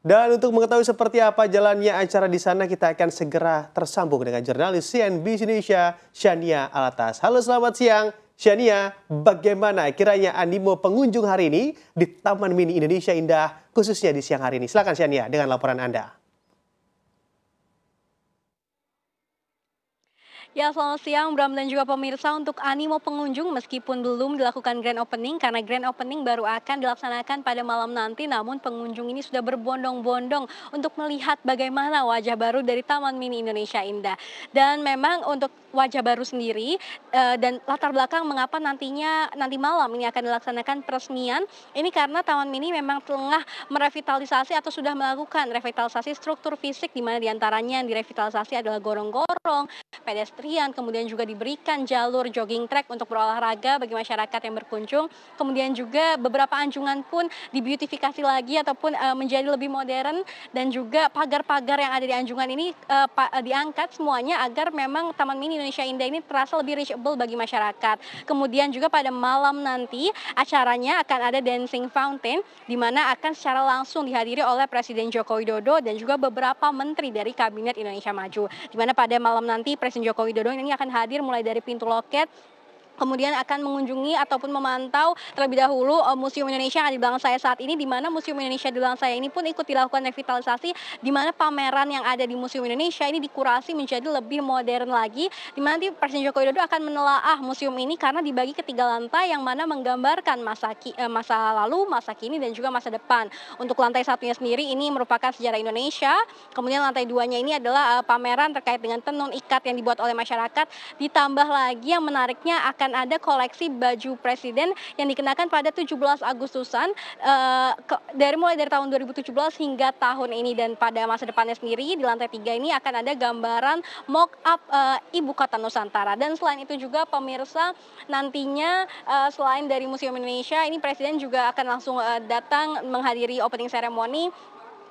Dan untuk mengetahui seperti apa jalannya acara di sana, kita akan segera tersambung dengan jurnalis CNBC Indonesia, Shania Alatas. Halo selamat siang, Shania. Bagaimana kiranya animo pengunjung hari ini di Taman Mini Indonesia Indah, khususnya di siang hari ini? Silakan Shania dengan laporan Anda. Ya, selamat siang Bram dan juga pemirsa. Untuk animo pengunjung meskipun belum dilakukan grand opening karena grand opening baru akan dilaksanakan pada malam nanti, namun pengunjung ini sudah berbondong-bondong untuk melihat bagaimana wajah baru dari Taman Mini Indonesia Indah. Dan memang untuk wajah baru sendiri eh, dan latar belakang mengapa nantinya nanti malam ini akan dilaksanakan peresmian ini karena Taman Mini memang tengah merevitalisasi atau sudah melakukan revitalisasi struktur fisik di mana diantaranya yang direvitalisasi adalah gorong-gorong, pedestrian antrian, kemudian juga diberikan jalur jogging track untuk berolahraga bagi masyarakat yang berkunjung. Kemudian juga beberapa anjungan pun dibeautifikasi lagi ataupun uh, menjadi lebih modern dan juga pagar-pagar yang ada di anjungan ini uh, diangkat semuanya agar memang Taman Mini Indonesia Indah ini terasa lebih reachable bagi masyarakat. Kemudian juga pada malam nanti acaranya akan ada dancing fountain di mana akan secara langsung dihadiri oleh Presiden Joko Widodo dan juga beberapa menteri dari Kabinet Indonesia Maju. Di mana pada malam nanti Presiden Jokowi Widodo ini akan hadir mulai dari pintu loket kemudian akan mengunjungi ataupun memantau terlebih dahulu eh, Museum Indonesia yang ada di belakang saya saat ini di mana Museum Indonesia di belakang saya ini pun ikut dilakukan revitalisasi di mana pameran yang ada di Museum Indonesia ini dikurasi menjadi lebih modern lagi di mana nanti Presiden Joko Widodo akan menelaah museum ini karena dibagi ke tiga lantai yang mana menggambarkan masa ki, eh, masa lalu, masa kini dan juga masa depan. Untuk lantai satunya sendiri ini merupakan sejarah Indonesia, kemudian lantai duanya ini adalah eh, pameran terkait dengan tenun ikat yang dibuat oleh masyarakat ditambah lagi yang menariknya akan akan ada koleksi baju presiden yang dikenakan pada 17 Agustusan uh, dari mulai dari tahun 2017 hingga tahun ini dan pada masa depannya sendiri di lantai tiga ini akan ada gambaran mock up eh, ibu kota Nusantara dan selain itu juga pemirsa nantinya eh, selain dari Museum Indonesia ini presiden juga akan langsung datang menghadiri opening ceremony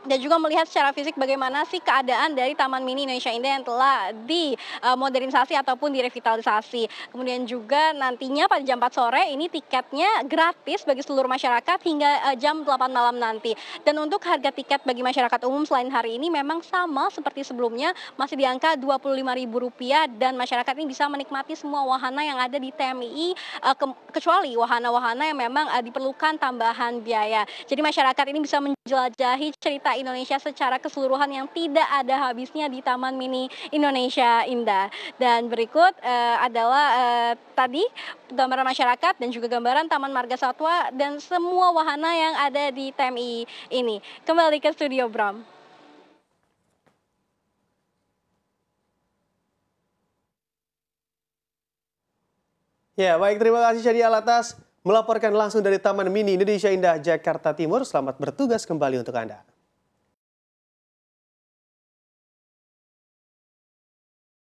dan juga melihat secara fisik bagaimana sih keadaan dari Taman Mini Indonesia Indah yang telah dimodernisasi ataupun direvitalisasi. Kemudian juga nantinya pada jam 4 sore ini tiketnya gratis bagi seluruh masyarakat hingga eh, jam 8 malam nanti. Dan untuk harga tiket bagi masyarakat umum selain hari ini memang sama seperti sebelumnya masih di angka Rp25.000 dan masyarakat ini bisa menikmati semua wahana yang ada di TMI eh, kecuali wahana-wahana yang memang eh, diperlukan tambahan biaya. Jadi masyarakat ini bisa menjelajahi cerita kota Indonesia secara keseluruhan yang tidak ada habisnya di Taman Mini Indonesia Indah. Dan berikut uh, adalah uh, tadi gambaran masyarakat dan juga gambaran Taman Marga Satwa dan semua wahana yang ada di TMI ini. Kembali ke studio Bram. Ya, baik terima kasih Shadi Alatas melaporkan langsung dari Taman Mini Indonesia Indah Jakarta Timur. Selamat bertugas kembali untuk Anda.